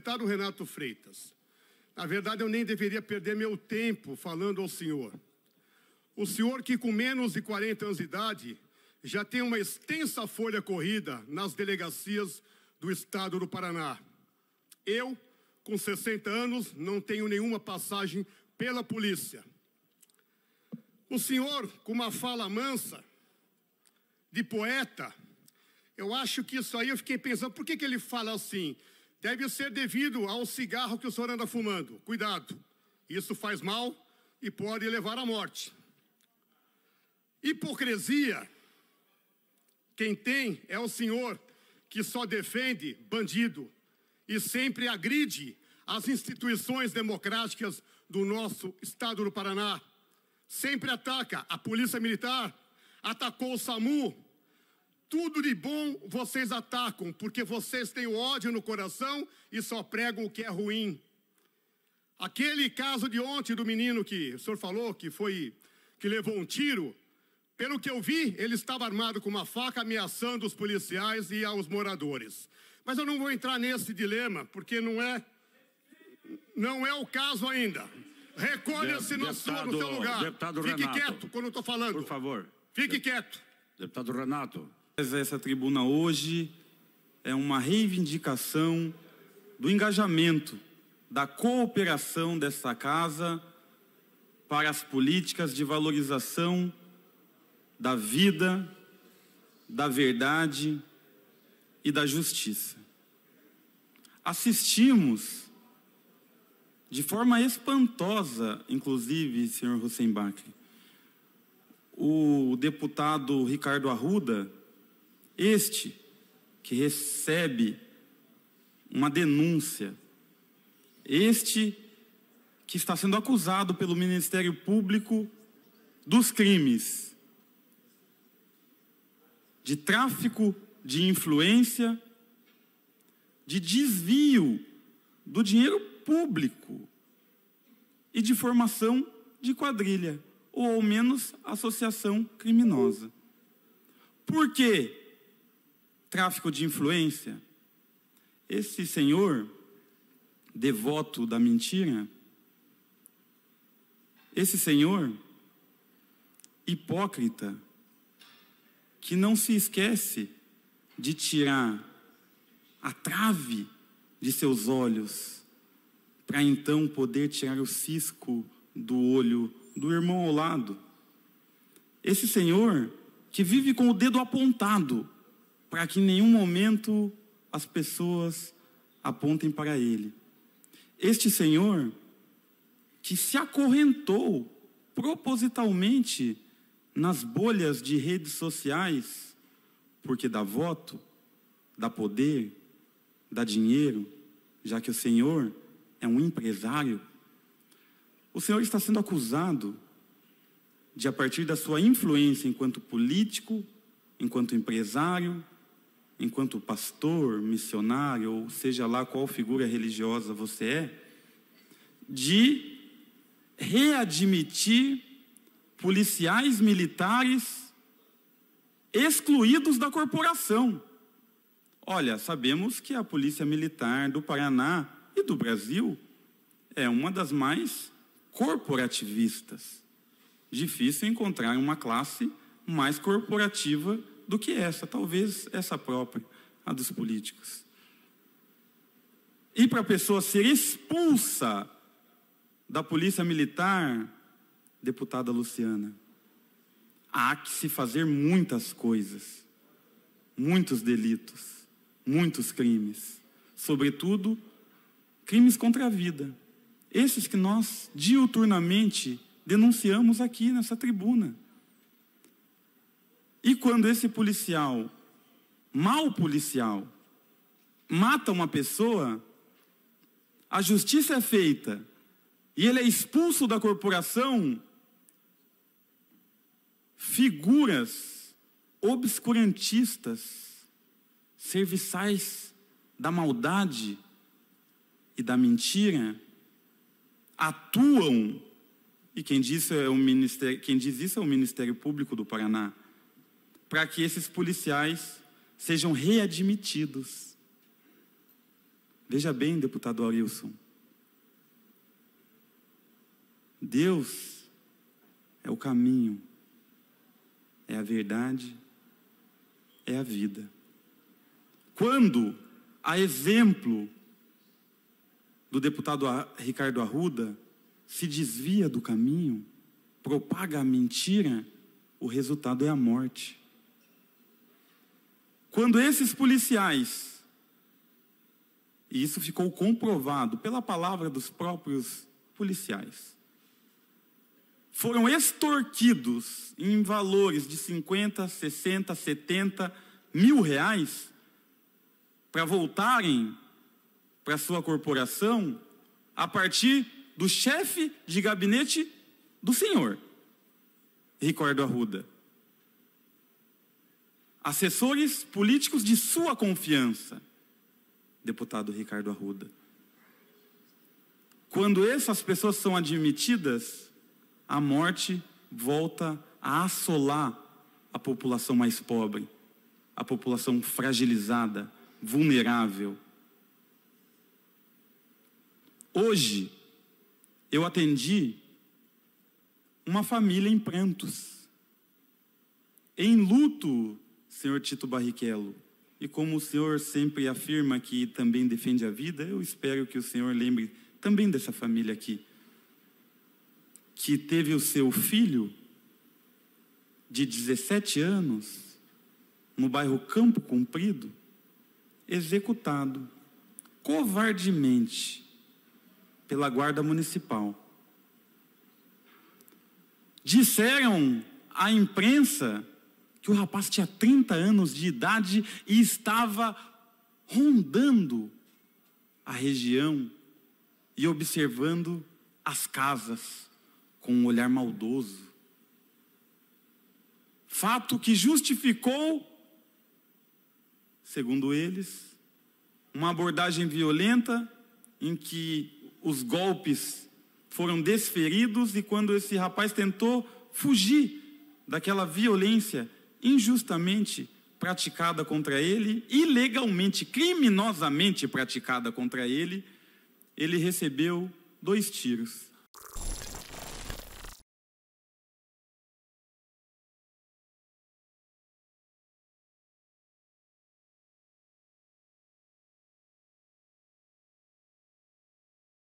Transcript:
deputado tá Renato Freitas, na verdade eu nem deveria perder meu tempo falando ao senhor. O senhor que com menos de 40 anos de idade já tem uma extensa folha corrida nas delegacias do estado do Paraná. Eu, com 60 anos, não tenho nenhuma passagem pela polícia. O senhor, com uma fala mansa, de poeta, eu acho que isso aí eu fiquei pensando, por que, que ele fala assim? deve ser devido ao cigarro que o senhor anda fumando. Cuidado, isso faz mal e pode levar à morte. Hipocrisia, quem tem é o senhor que só defende bandido e sempre agride as instituições democráticas do nosso estado do Paraná. Sempre ataca a Polícia Militar, atacou o SAMU, tudo de bom vocês atacam, porque vocês têm ódio no coração e só pregam o que é ruim. Aquele caso de ontem do menino que o senhor falou que foi que levou um tiro, pelo que eu vi, ele estava armado com uma faca ameaçando os policiais e aos moradores. Mas eu não vou entrar nesse dilema, porque não é não é o caso ainda. Recolha-se no seu lugar. Fique Renato, quieto quando eu estou falando. Por favor. Fique deputado quieto. Deputado Renato, essa tribuna hoje é uma reivindicação do engajamento, da cooperação dessa casa para as políticas de valorização da vida, da verdade e da justiça. Assistimos de forma espantosa, inclusive, senhor Hussein Bacri, o deputado Ricardo Arruda, este que recebe uma denúncia, este que está sendo acusado pelo Ministério Público dos crimes de tráfico de influência, de desvio do dinheiro público e de formação de quadrilha, ou ao menos associação criminosa. Por quê? tráfico de influência. Esse senhor, devoto da mentira, esse senhor, hipócrita, que não se esquece de tirar a trave de seus olhos, para então poder tirar o cisco do olho do irmão ao lado. Esse senhor que vive com o dedo apontado para que em nenhum momento as pessoas apontem para ele. Este Senhor que se acorrentou propositalmente nas bolhas de redes sociais, porque dá voto, dá poder, dá dinheiro, já que o Senhor é um empresário. O Senhor está sendo acusado de, a partir da sua influência enquanto político, enquanto empresário, enquanto pastor, missionário, ou seja lá qual figura religiosa você é, de readmitir policiais militares excluídos da corporação. Olha, sabemos que a Polícia Militar do Paraná e do Brasil é uma das mais corporativistas. Difícil encontrar uma classe mais corporativa do que essa, talvez essa própria, a dos políticos. E para a pessoa ser expulsa da polícia militar, deputada Luciana, há que se fazer muitas coisas, muitos delitos, muitos crimes, sobretudo crimes contra a vida. Esses que nós diuturnamente denunciamos aqui nessa tribuna. E quando esse policial, mal policial, mata uma pessoa, a justiça é feita e ele é expulso da corporação, figuras obscurantistas, serviçais da maldade e da mentira, atuam, e quem diz, isso é o Ministério, quem diz isso é o Ministério Público do Paraná, para que esses policiais sejam readmitidos. Veja bem, deputado Aurilson. Deus é o caminho, é a verdade, é a vida. Quando, a exemplo do deputado Ricardo Arruda, se desvia do caminho, propaga a mentira, o resultado é a morte. Quando esses policiais, e isso ficou comprovado pela palavra dos próprios policiais, foram extorquidos em valores de 50, 60, 70 mil reais para voltarem para sua corporação a partir do chefe de gabinete do senhor, Ricardo Arruda assessores políticos de sua confiança, deputado Ricardo Arruda. Quando essas pessoas são admitidas, a morte volta a assolar a população mais pobre, a população fragilizada, vulnerável. Hoje, eu atendi uma família em prantos, em luto senhor Tito Barrichello. E como o senhor sempre afirma que também defende a vida, eu espero que o senhor lembre também dessa família aqui, que teve o seu filho de 17 anos no bairro Campo Comprido executado covardemente pela guarda municipal. Disseram à imprensa que o rapaz tinha 30 anos de idade e estava rondando a região e observando as casas com um olhar maldoso. Fato que justificou, segundo eles, uma abordagem violenta em que os golpes foram desferidos e quando esse rapaz tentou fugir daquela violência, injustamente praticada contra ele, ilegalmente, criminosamente praticada contra ele, ele recebeu dois tiros.